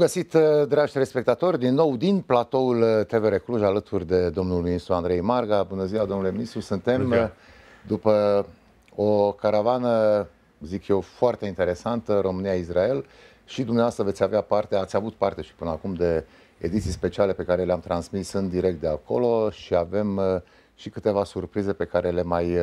găsit, uh, dragi telespectatori, din nou din platoul uh, TVR Cluj, alături de domnul ministru Andrei Marga. Bună ziua, domnule ministru! Suntem Bună. Uh, după o caravană, zic eu, foarte interesantă, România-Israel, și dumneavoastră veți avea parte, ați avut parte și până acum de ediții speciale pe care le-am transmis în direct de acolo și avem și câteva surprize pe care le mai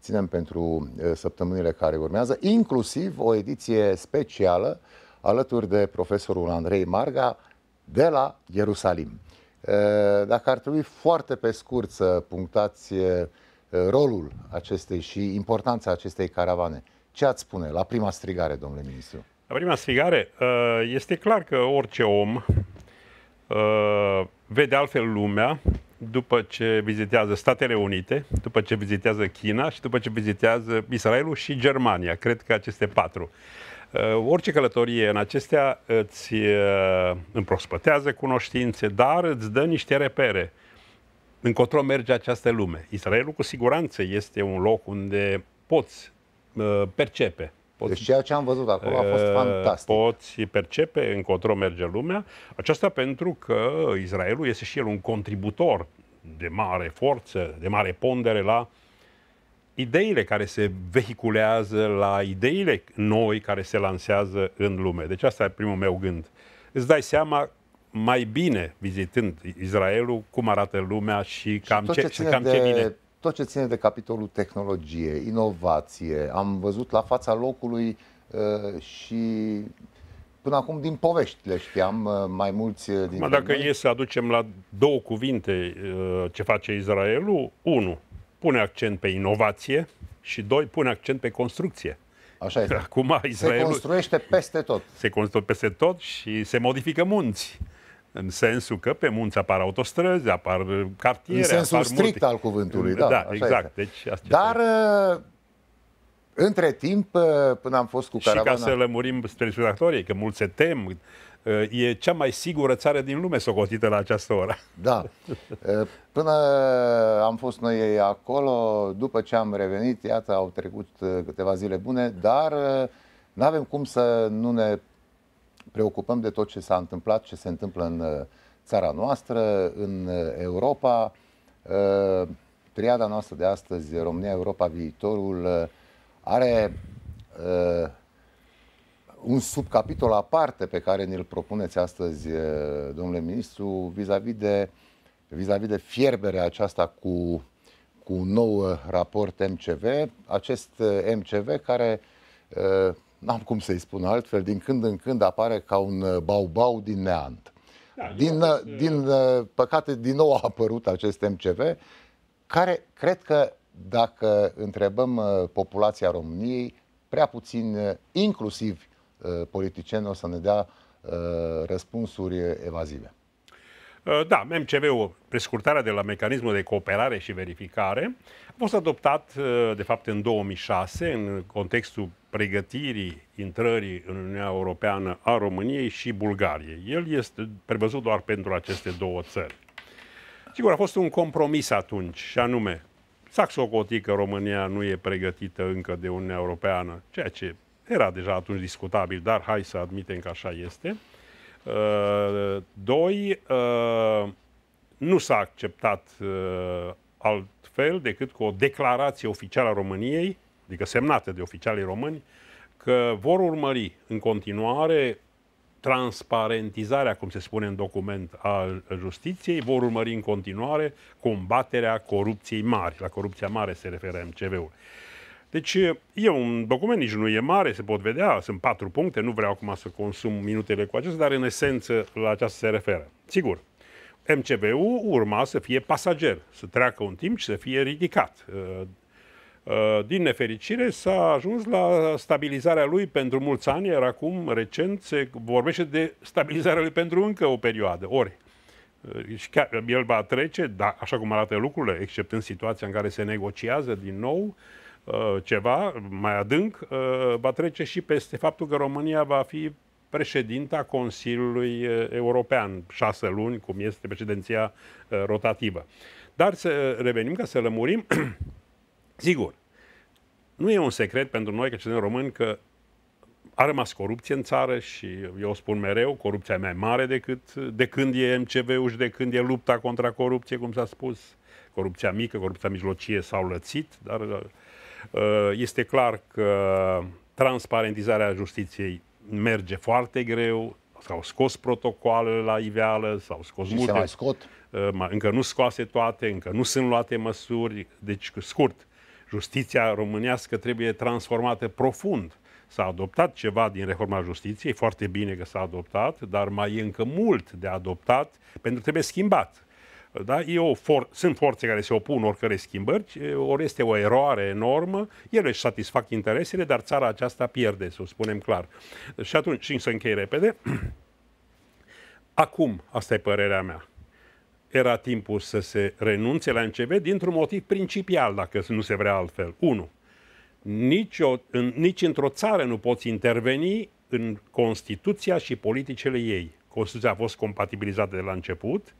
ținem pentru săptămânile care urmează, inclusiv o ediție specială uh, alături de profesorul Andrei Marga de la Ierusalim. Dacă ar trebui foarte pe scurt să punctați rolul acestei și importanța acestei caravane, ce ați spune la prima strigare, domnule ministru? La prima strigare, este clar că orice om vede altfel lumea după ce vizitează Statele Unite, după ce vizitează China și după ce vizitează Israelul și Germania. Cred că aceste patru. Uh, orice călătorie în acestea îți uh, împrospătează cunoștințe, dar îți dă niște repere încotro merge această lume. Israelul cu siguranță este un loc unde poți uh, percepe Poți, deci ceea ce am văzut acolo a fost fantastic. Poți percepe încotro merge lumea. Aceasta pentru că Israelul este și el un contributor de mare forță, de mare pondere la uh, ideile care se vehiculează, la ideile noi care se lansează în lume. Deci asta e primul meu gând. Îți dai seama mai bine vizitând Israelul, cum arată lumea și cam, și ce, ce, cam de, ce vine. Tot ce ține de capitolul tehnologie, inovație, am văzut la fața locului uh, și până acum din povești le știam uh, mai mulți uh, din Dacă noi. e să aducem la două cuvinte uh, ce face Israelul, unu, pune accent pe inovație și, doi, pune accent pe construcție. Așa este. Acum Israelul... Se construiește peste tot. Se construiește peste tot și se modifică munți. În sensul că pe munți apar autostrăzi, apar cartiere, În sensul apar strict multe. al cuvântului, da. Da, exact. Deci, asta Dar... Este. Între timp, până am fost cu caravana... Și ca să lămurim spre că mulți se tem, E cea mai sigură țară din lume socotită la această oră. Da. Până am fost noi acolo, după ce am revenit, iată, au trecut câteva zile bune, dar nu avem cum să nu ne preocupăm de tot ce s-a întâmplat, ce se întâmplă în țara noastră, în Europa. Triada noastră de astăzi, România, Europa, viitorul, are un subcapitol aparte pe care ne-l propuneți astăzi, eh, domnule ministru, vis-a-vis -vis de, vis -vis de fierberea aceasta cu, cu un nou eh, raport MCV, acest eh, MCV care, n-am cum să-i spun altfel, din când în când apare ca un baubau din neant. Da, din, fost... din păcate, din nou a apărut acest MCV, care cred că dacă întrebăm populația României, prea puțin, inclusiv Uh, politicienilor să ne dea uh, răspunsuri evazive. Uh, da, MCV-ul, prescurtarea de la mecanismul de cooperare și verificare, a fost adoptat, de fapt, în 2006, în contextul pregătirii intrării în Uniunea Europeană a României și Bulgariei. El este prevăzut doar pentru aceste două țări. Sigur, a fost un compromis atunci, și anume, s-a socotit că România nu e pregătită încă de Uniunea Europeană, ceea ce era deja atunci discutabil, dar hai să admitem că așa este. Uh, doi, uh, nu s-a acceptat uh, altfel decât cu o declarație oficială a României, adică semnată de oficialii români, că vor urmări în continuare transparentizarea, cum se spune în document, a justiției, vor urmări în continuare combaterea corupției mari. La corupția mare se referă MCV-ul. Uh, deci e un document, nici nu e mare, se pot vedea, sunt patru puncte, nu vreau acum să consum minutele cu acestea, dar în esență la aceasta se referă. Sigur, MCBU urma să fie pasager, să treacă un timp și să fie ridicat. Uh, uh, din nefericire s-a ajuns la stabilizarea lui pentru mulți ani, iar acum recent se vorbește de stabilizarea lui pentru încă o perioadă. Ori, uh, și chiar el va trece, da, așa cum arată lucrurile, except în situația în care se negociază din nou, uh, Uh, ceva mai adânc, uh, va trece și peste faptul că România va fi președinta Consiliului uh, European, șase luni, cum este președinția rotativă. Dar să revenim ca să lămurim, sigur, nu e un secret pentru noi, că cetățeni români, că a rămas corupție în țară și eu spun mereu, corupția mai mare decât de când e MCV-ul și de când e lupta contra corupție, cum s-a spus. Corupția mică, corupția mijlocie s-au lățit, dar Uh, este clar că transparentizarea justiției merge foarte greu, s-au scos protocoalele la iveală, s-au scos și multe. Se mai scot. Uh, încă nu scoase toate, încă nu sunt luate măsuri. Deci, scurt, justiția românească trebuie transformată profund. S-a adoptat ceva din reforma justiției, foarte bine că s-a adoptat, dar mai e încă mult de adoptat pentru că trebuie schimbat. Da? E o for- sunt forțe care se opun oricărei schimbări, ori este o eroare enormă, ele își satisfac interesele, dar țara aceasta pierde, să o spunem clar. Și atunci, și să închei repede, acum, asta e părerea mea, era timpul să se renunțe la NCB dintr-un motiv principial, dacă nu se vrea altfel. Unu, Nici, o, în, nici într-o țară nu poți interveni în Constituția și politicele ei. Constituția a fost compatibilizată de la început,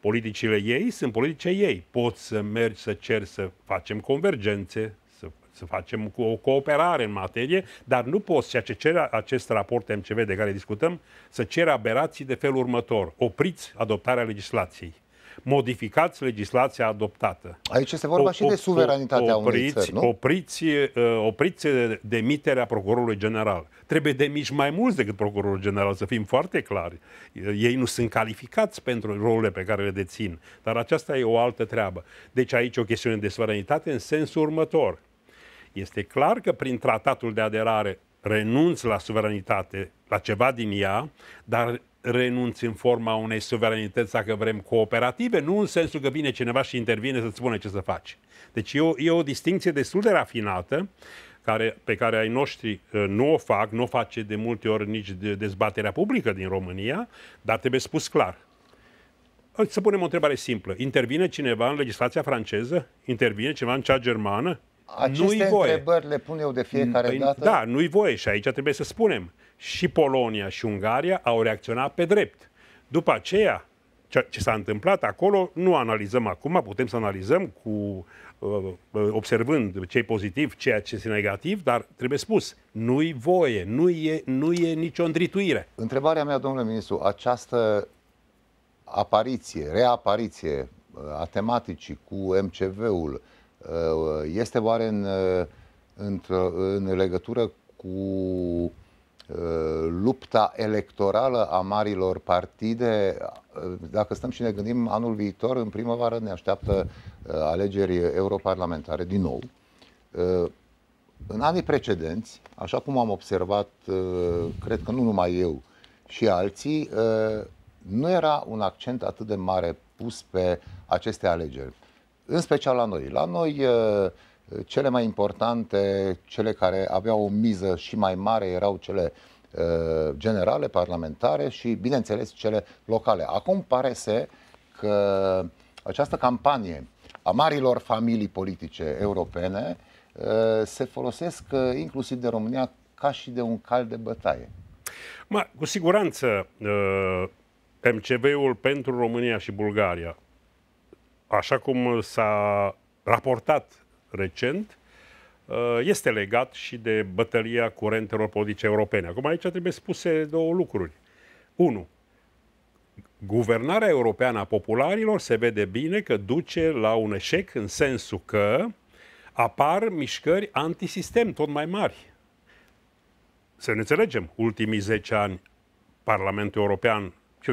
Politicile ei sunt politice ei. Poți să mergi, să cer să facem convergențe, să, să facem o cooperare în materie, dar nu poți, ceea ce cere acest raport MCV de care discutăm, să cere aberații de felul următor. Opriți adoptarea legislației modificați legislația adoptată. Aici este vorba o, și de suveranitatea opriți, unei țări, nu? Opriți, uh, opriți demiterea procurorului general. Trebuie demiși mai mulți decât procurorul general, să fim foarte clari. Uh, ei nu sunt calificați pentru rolurile pe care le dețin, dar aceasta e o altă treabă. Deci aici o chestiune de suveranitate în sensul următor. Este clar că prin tratatul de aderare renunți la suveranitate, la ceva din ea, dar renunți în forma unei suveranități, dacă vrem, cooperative, nu în sensul că vine cineva și intervine să-ți spune ce să faci. Deci e o, e o distinție destul de rafinată care, pe care ai noștri uh, nu o fac, nu o face de multe ori nici de dezbaterea publică din România, dar trebuie spus clar. Să punem o întrebare simplă. Intervine cineva în legislația franceză? Intervine cineva în cea germană? Aceste nu-i voie. întrebări le pun eu de fiecare păi, dată? Da, nu-i voie și aici trebuie să spunem și Polonia și Ungaria au reacționat pe drept. După aceea, ce s-a întâmplat acolo, nu analizăm acum, putem să analizăm cu uh, uh, observând ce e pozitiv, ceea ce este negativ, dar trebuie spus, nu-i voie, nu e, nu e nicio îndrituire. Întrebarea mea, domnule ministru, această apariție, reapariție uh, a tematicii cu MCV-ul este oare în, în, în legătură cu Uh, lupta electorală a marilor partide, uh, dacă stăm și ne gândim, anul viitor, în primăvară, ne așteaptă uh, alegeri europarlamentare din nou. În anii precedenți, așa cum am observat, cred că nu numai eu și alții, nu era un accent atât de mare pus pe aceste alegeri. În special la noi. La noi cele mai importante, cele care aveau o miză și mai mare, erau cele uh, generale, parlamentare și, bineînțeles, cele locale. Acum pare să că această campanie a marilor familii politice europene uh, se folosesc uh, inclusiv de România ca și de un cal de bătaie. Ma, cu siguranță, MCV-ul pentru România și Bulgaria, așa cum s-a raportat recent uh, este legat și de bătălia curentelor politice europene. Acum aici trebuie spuse două lucruri. Unu, guvernarea europeană a popularilor se vede bine că duce la un eșec în sensul că apar mișcări antisistem tot mai mari. Să ne înțelegem, ultimii 10 ani Parlamentul European,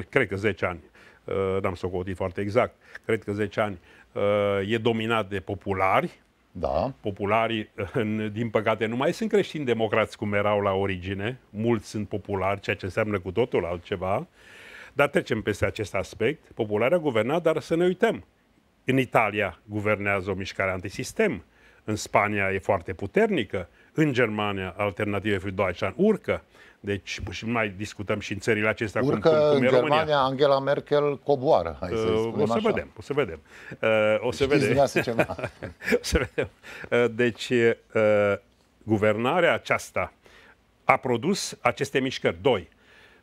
cred că 10 ani, uh, n-am o foarte exact, cred că 10 ani, uh, e dominat de populari, da. Popularii, în, din păcate, nu mai sunt creștini democrați cum erau la origine. Mulți sunt populari, ceea ce înseamnă cu totul altceva. Dar trecem peste acest aspect. Popularea guverna, dar să ne uităm. În Italia guvernează o mișcare antisistem. În Spania e foarte puternică. În Germania, alternativă für Deutschland urcă. Deci păi și mai discutăm și în țările acestea Urcă cum, cum, cum în e Germania, România. Angela Merkel coboară, hai să uh, o să așa. vedem, o să vedem. Uh, o, să vedem. o să vedem. o să vedem. Deci uh, guvernarea aceasta a produs aceste mișcări. Doi,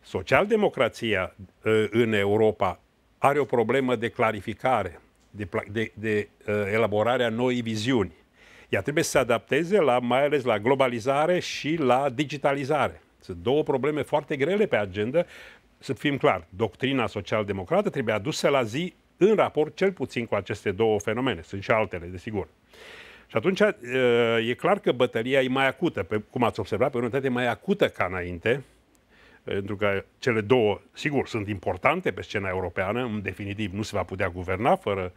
socialdemocrația uh, în Europa are o problemă de clarificare, de, de, de uh, elaborarea noii viziuni. Ea trebuie să se adapteze la, mai ales la globalizare și la digitalizare. Sunt două probleme foarte grele pe agenda. Să fim clar, doctrina social-democrată trebuie adusă la zi în raport cel puțin cu aceste două fenomene. Sunt și altele, desigur. Și atunci uh, e clar că bătălia e mai acută, pe, cum ați observat, pe unitate mai acută ca înainte, pentru că cele două, sigur, sunt importante pe scena europeană, în definitiv nu se va putea guverna fără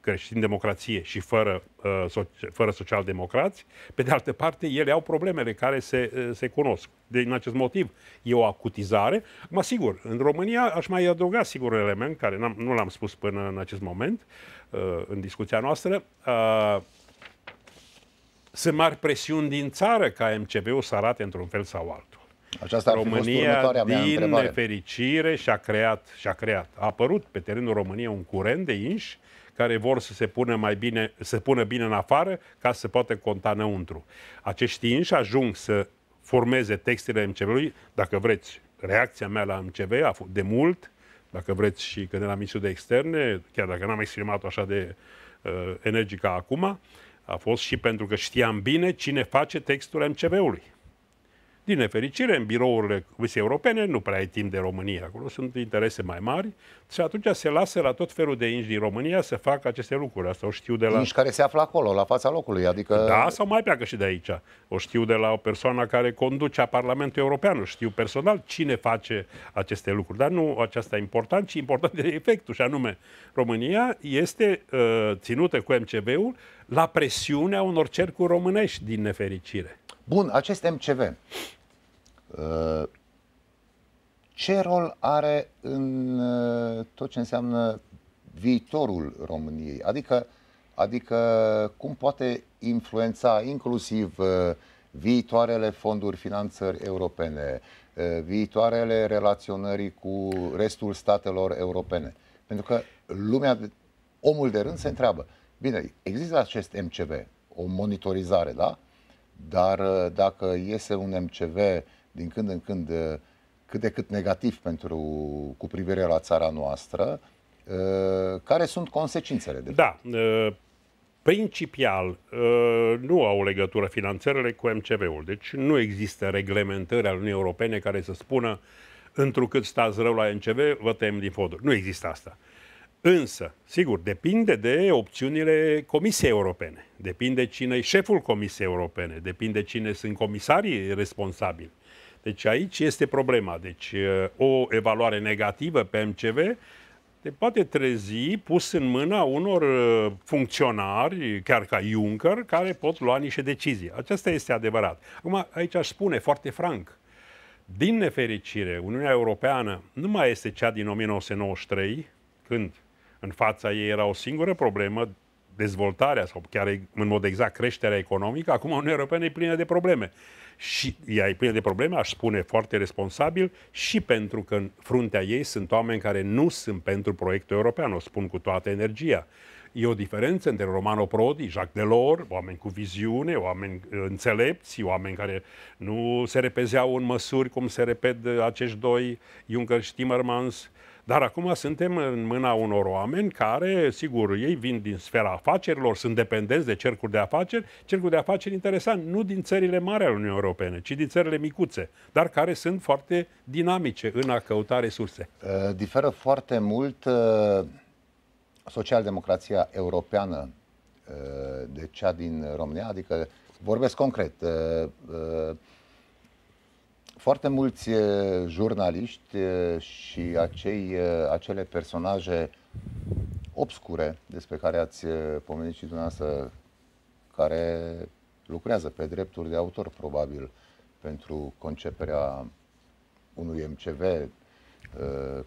creștin-democrație și fără, uh, fără social-democrați, pe de altă parte, ele au problemele care se, uh, se cunosc. De deci, din acest motiv, e o acutizare. Mă sigur, în România aș mai adăuga sigur un element care nu l-am spus până în acest moment, uh, în discuția noastră. Sunt mari presiuni din țară ca MCB-ul să arate într-un fel sau altul. Aceasta ar România, fi fost din nefericire, și-a creat, și-a creat. A apărut pe terenul României un curent de inși care vor să se pună mai bine, să pună bine în afară ca să se poată conta înăuntru. Acești inși ajung să formeze textele MCV-ului, dacă vreți, reacția mea la MCV a fost de mult, dacă vreți și când eram ministru de externe, chiar dacă n-am exprimat așa de uh, energică acum, a fost și pentru că știam bine cine face textul MCV-ului. Din nefericire, în birourile Comisiei Europene nu prea ai timp de România. Acolo sunt interese mai mari și atunci se lasă la tot felul de inși din România să facă aceste lucruri. Asta o știu de la... Inși care se află acolo, la fața locului, adică... Da, sau mai pleacă și de aici. O știu de la o persoană care conduce a Parlamentul European, o știu personal cine face aceste lucruri. Dar nu aceasta e important, ci important de efectul, și anume România este uh, ținută cu MCV-ul la presiunea unor cercuri românești, din nefericire. Bun, acest MCV, Uh, ce rol are în uh, tot ce înseamnă viitorul României? Adică, adică cum poate influența inclusiv uh, viitoarele fonduri finanțări europene, viitoarele relaționării cu restul statelor europene? Pentru că lumea, omul de rând se întreabă, bine, există acest MCV, o monitorizare, da? Dar dacă iese un MCV uh, din când în când uh, cât de cât negativ pentru, cu privire la țara noastră. Uh, care sunt consecințele? De da, uh, principial nu au legătură finanțările cu MCV-ul. Deci nu există reglementări ale Uniunii Europene care să spună întrucât stați rău la MCV, vă tem din fonduri. Nu există asta. Însă, sigur, depinde de opțiunile Comisiei Europene, depinde cine e șeful Comisiei Europene, depinde cine sunt comisarii responsabili. Deci aici este problema. Deci uh, o evaluare negativă pe MCV te poate trezi pus în mâna unor uh, funcționari, chiar ca Juncker, care pot lua niște decizii. Aceasta este adevărat. Acum, aici aș spune foarte franc, din nefericire, Uniunea Europeană nu mai este cea din 1993, când în fața ei era o singură problemă, dezvoltarea sau chiar în mod exact creșterea economică, acum Uniunea Europeană e plină de probleme. Și ea e plină de probleme, aș spune foarte responsabil, și pentru că în fruntea ei sunt oameni care nu sunt pentru proiectul european, o spun cu toată energia. E o diferență între Romano Prodi, Jacques Delors, oameni cu viziune, oameni uh, înțelepți, oameni care nu se repezeau în măsuri cum se repede uh, acești doi, Juncker și Timmermans, uh, dar acum suntem în mâna unor oameni care, sigur, ei vin din sfera afacerilor, sunt dependenți de cercuri de afaceri, cercuri de afaceri interesant, nu din țările mari ale Uniunii Europene, ci din țările micuțe, dar care sunt foarte dinamice în a căuta resurse. Uh, diferă foarte mult uh, socialdemocrația europeană uh, de cea din România, adică vorbesc concret, foarte mulți jurnaliști și acei, acele personaje obscure despre care ați pomenit și dumneavoastră, care lucrează pe drepturi de autor, probabil, pentru conceperea unui MCV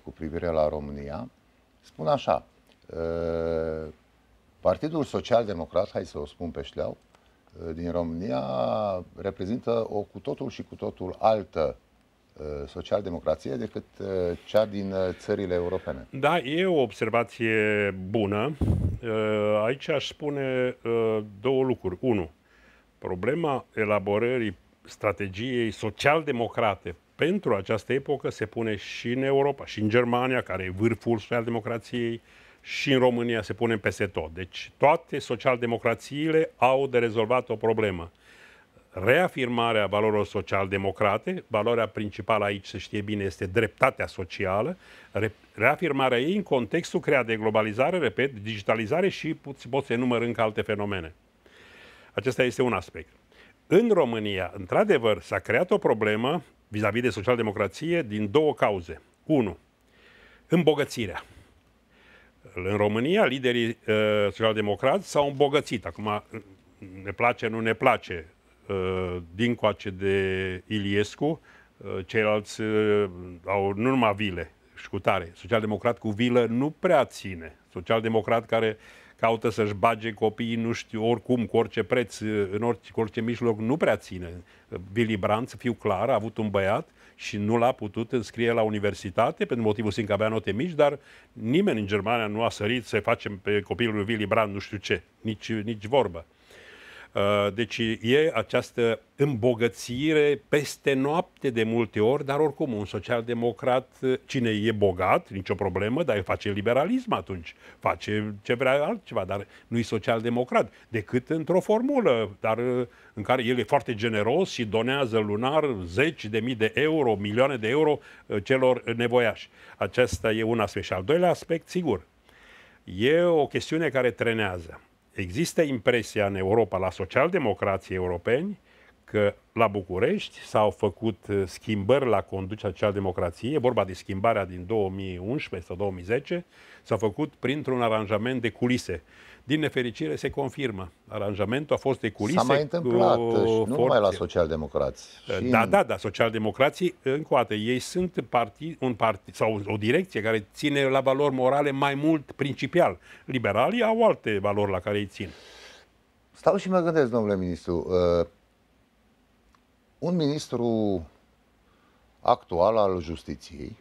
cu privire la România, spun așa, Partidul Social Democrat, hai să o spun pe șleau, Eh, din România reprezintă o cu totul și cu totul altă eh, socialdemocrație decât eh, cea din țările europene. Da, e o observație bună. Aici aș spune două lucruri. Unu, problema elaborării strategiei social-democrate pentru această epocă se pune și în Europa, și în Germania, care e vârful social-democrației, și în România se pune peste tot. Deci toate socialdemocrațiile au de rezolvat o problemă. Reafirmarea valorilor social-democrate, valoarea principală aici, se știe bine, este dreptatea socială, reafirmarea ei în contextul creat de globalizare, repet, digitalizare și poți pot să enumăr încă alte fenomene. Acesta este un aspect. În România, într-adevăr, s-a creat o problemă vis-a-vis -vis de socialdemocrație din două cauze. Unu, îmbogățirea în România, liderii uh, socialdemocrați s-au îmbogățit. Acum, uh, ne place, nu ne place, uh, din coace de Iliescu, uh, ceilalți uh, au nu numai vile și cu tare. Socialdemocrat cu vilă nu prea ține. socialdemocrat care uh, caută să-și bage copiii, nu știu, oricum, cu orice preț, în orice, cu orice mijloc, nu prea ține. Billy Brandt, să fiu clar, a avut un băiat și nu l-a putut înscrie la universitate, pentru motivul simt că avea note mici, dar nimeni în Germania nu a sărit să facem pe copilul lui Willy Brandt nu știu ce, nici, nici vorbă. Uh, deci e această îmbogățire peste noapte de multe ori, dar oricum un social-democrat, uh, cine e bogat, nicio problemă, dar face liberalism atunci, face ce vrea altceva, dar nu e social-democrat, decât într-o formulă, dar uh, în care el e foarte generos și donează lunar zeci de mii de euro, milioane de euro celor nevoiași. Acesta e un aspect. Și al doilea aspect, sigur, e o chestiune care trenează există impresia în Europa, la socialdemocrații europeni, că la București s-au făcut uh, schimbări la conducerea social democrație, vorba de schimbarea din 2011 sau 2010, s-a făcut printr-un aranjament de culise. Din nefericire se confirmă. Aranjamentul a fost de culise. S-a mai întâmplat cu și deci nu forțe. numai la socialdemocrați. Da, în... da, da, socialdemocrații, încă o dată, ei sunt parti, un parti, sau o direcție care ține la valori morale mai mult principial. Liberalii au alte valori la care ei țin. Stau și mă gândesc, domnule ministru, uh un ministru actual al justiției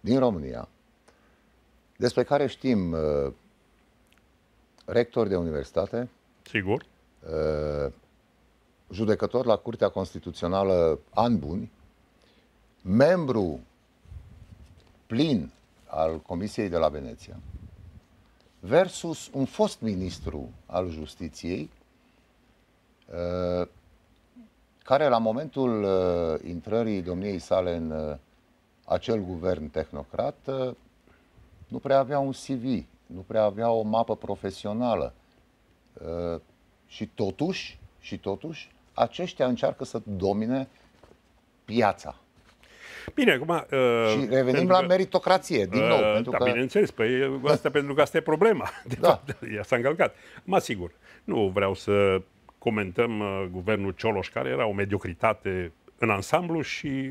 din România, despre care știm uh, rectori de universitate, sigur, uh, judecător la Curtea Constituțională an buni, membru plin al Comisiei de la Veneția, versus un fost ministru al justiției, uh, care la momentul uh, intrării domniei sale în uh, acel guvern tehnocrat uh, nu prea avea un CV, nu prea avea o mapă profesională. Uh, și totuși, și totuși, aceștia încearcă să domine piața. Bine, acum... Uh, și revenim la că, meritocrație, din uh, nou. pentru da, că... bineînțeles, păi uh, asta pentru că asta e problema. De da. fapt, ea s-a încălcat. Mă sigur, nu vreau să comentăm uh, guvernul Cioloș, care era o mediocritate în ansamblu și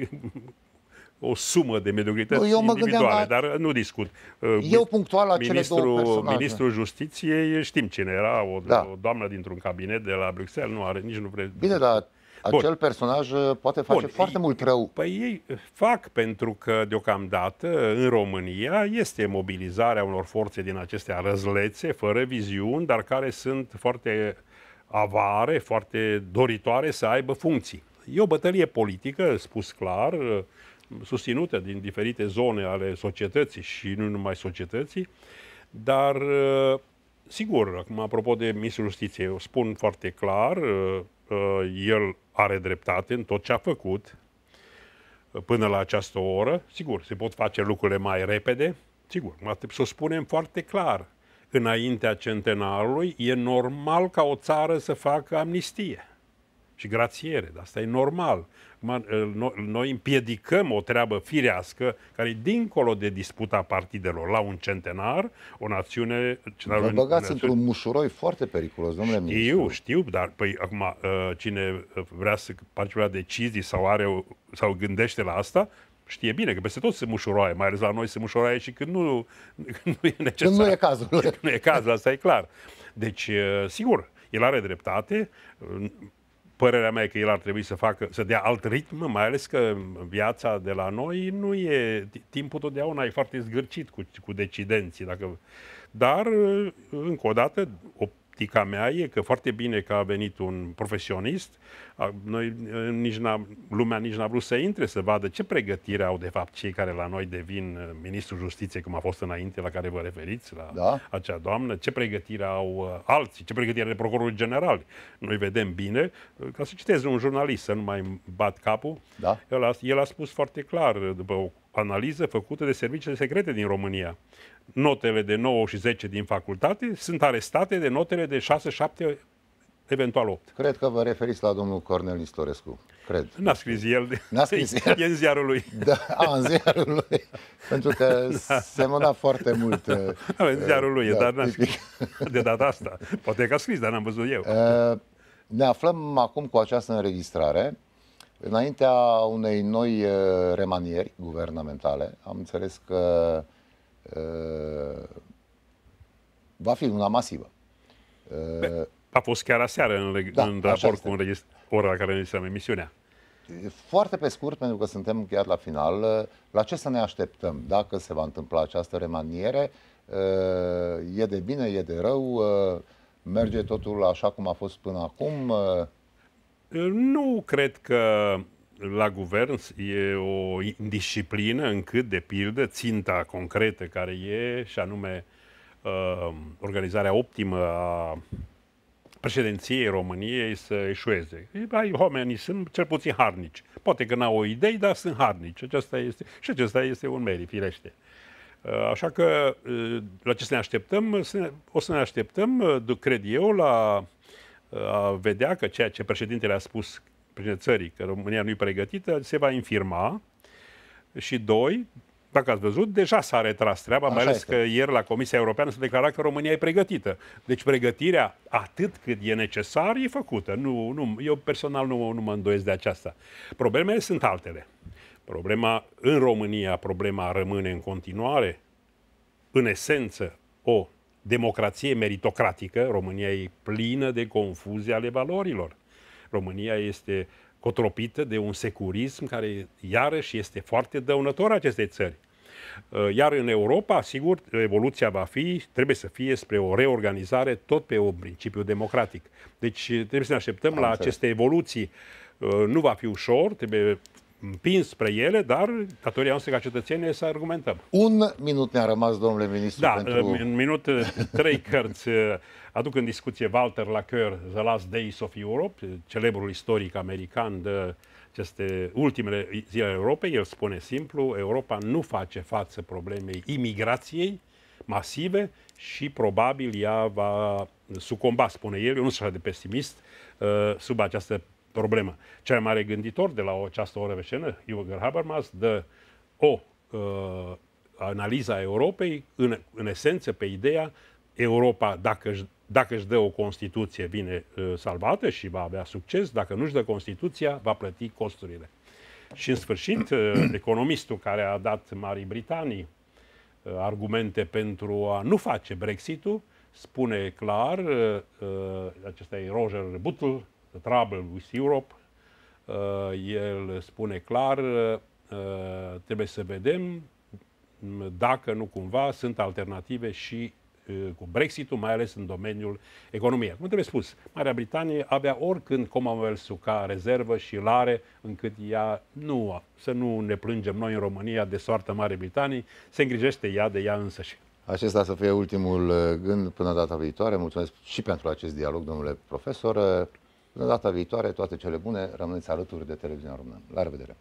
o sumă de mediocrități eu mă individuale, la... dar uh, nu discut. Uh, eu punctual la ministru, cele două Ministrul Justiției, știm cine era, o, da. o doamnă dintr-un cabinet de la Bruxelles, nu are nici nu vrea... Bine, dar Bun. acel personaj poate face Bun. foarte ei, mult rău. Păi ei fac pentru că deocamdată în România este mobilizarea unor forțe din acestea răzlețe, fără viziuni, dar care sunt foarte avare, foarte doritoare să aibă funcții. E o bătălie politică, spus clar, susținută din diferite zone ale societății și nu numai societății, dar sigur, acum apropo de ministrul justiției, o spun foarte clar, el are dreptate în tot ce a făcut până la această oră. Sigur, se pot face lucrurile mai repede, sigur, să o spunem foarte clar înaintea centenarului, e normal ca o țară să facă amnistie și grațiere, dar asta e normal. Noi împiedicăm o treabă firească care e dincolo de disputa partidelor. La un centenar, o națiune... Vă băgați într-un mușuroi foarte periculos, domnule Știu, ministru. știu, dar păi, acum ă, cine vrea să participe la decizii sau, are, sau gândește la asta, știe bine că peste tot se mușuroaie, mai ales la noi se mușuroaie și când nu, când nu e necesar. Când nu e cazul. Când nu e cazul, asta e clar. Deci, sigur, el are dreptate, părerea mea e că el ar trebui să facă, să dea alt ritm, mai ales că viața de la noi nu e, timpul totdeauna e foarte zgârcit cu, cu decidenții, dacă, dar, încă o dată, o optica mea e că foarte bine că a venit un profesionist, noi, nici n-a, lumea nici n-a vrut să intre să vadă ce pregătire au de fapt cei care la noi devin uh, ministrul justiției, cum a fost înainte la care vă referiți, la da. acea doamnă, ce pregătire au uh, alții, ce pregătire are procurorul general. Noi vedem bine, uh, ca să citez un jurnalist, să nu mai bat capul, da. el, a, el a spus foarte clar, după o analiză făcută de serviciile secrete din România notele de 9 și 10 din facultate sunt arestate de notele de 6, 7, eventual 8. Cred că vă referiți la domnul Cornel Istorescu. Cred. N-a scris el. N-a scris el. E în ziarul lui. Da, a, în ziarul lui. Pentru că da. semăna foarte mult. A, în ziarul lui, da, dar n-a scris de data asta. Poate că a scris, dar n-am văzut eu. Eh, ne aflăm acum cu această înregistrare înaintea unei noi eh, remanieri guvernamentale. Am înțeles că Uh, va fi una masivă. Uh, a fost chiar aseară în, da, în raport cu un ora la care ne ziceam emisiunea. Foarte pe scurt, pentru că suntem chiar la final, uh, la ce să ne așteptăm dacă se va întâmpla această remaniere? E de bine, e de rău? Merge totul așa cum a fost până acum? Nu cred că la guvern e o disciplină încât, de pildă, ținta concretă care e, și anume uh, organizarea optimă a președinției României să eșueze. Ei, oamenii sunt cel puțin harnici. Poate că n-au o idei, dar sunt harnici. Acesta este, și acesta este un merit, firește. Uh, așa că uh, la ce să ne așteptăm? O să ne așteptăm, uh, cred eu, la a vedea că ceea ce președintele a spus țării, că România nu e pregătită, se va infirma. Și doi, dacă ați văzut, deja s-a retras treaba, Așa mai ales este. că ieri la Comisia Europeană s-a declarat că România e pregătită. Deci pregătirea atât cât e necesar e făcută. Nu, nu, eu personal nu, nu mă îndoiesc de aceasta. Problemele sunt altele. Problema în România, problema rămâne în continuare, în esență, o democrație meritocratică. România e plină de confuzie ale valorilor. România este cotropită de un securism care iarăși este foarte dăunător acestei țări. Uh, iar în Europa, sigur, evoluția va fi, trebuie să fie spre o reorganizare tot pe un principiu democratic. Deci trebuie să ne așteptăm Am la înțeles. aceste evoluții. Uh, nu va fi ușor, trebuie împins spre ele, dar datoria noastră ca cetățeni să argumentăm. Un minut ne-a rămas, domnule ministru, da, pentru... în minut, trei cărți uh, aduc în discuție Walter Lacoeur, The Last Days of Europe, celebrul istoric american de aceste ultimele zile ale Europei. El spune simplu, Europa nu face față problemei imigrației masive și probabil ea va sucomba, spune el, eu nu sunt așa de pesimist, uh, sub această problemă. Cea mai mare gânditor de la o, această oră vecină, Jürgen Habermas, dă o uh, analiză a Europei, în, în esență, pe ideea Europa, dacă își, dacă își dă o Constituție, vine uh, salvată și va avea succes, dacă nu își dă Constituția, va plăti costurile. Și, în sfârșit, uh, economistul care a dat Marii Britanii uh, argumente pentru a nu face Brexit-ul, spune clar, uh, uh, acesta e Roger Butler, The Trouble with Europe, uh, el spune clar, uh, trebuie să vedem dacă nu cumva sunt alternative și uh, cu Brexitul, mai ales în domeniul economiei. Cum trebuie spus, Marea Britanie avea oricând Commonwealth-ul ca rezervă și lare, încât ea nu, să nu ne plângem noi în România de soartă Mare Britanie, se îngrijește ea de ea însăși. Acesta să fie ultimul gând până data viitoare. Mulțumesc și pentru acest dialog, domnule profesor. Până data viitoare, toate cele bune, rămâneți alături de televiziunea română. La revedere!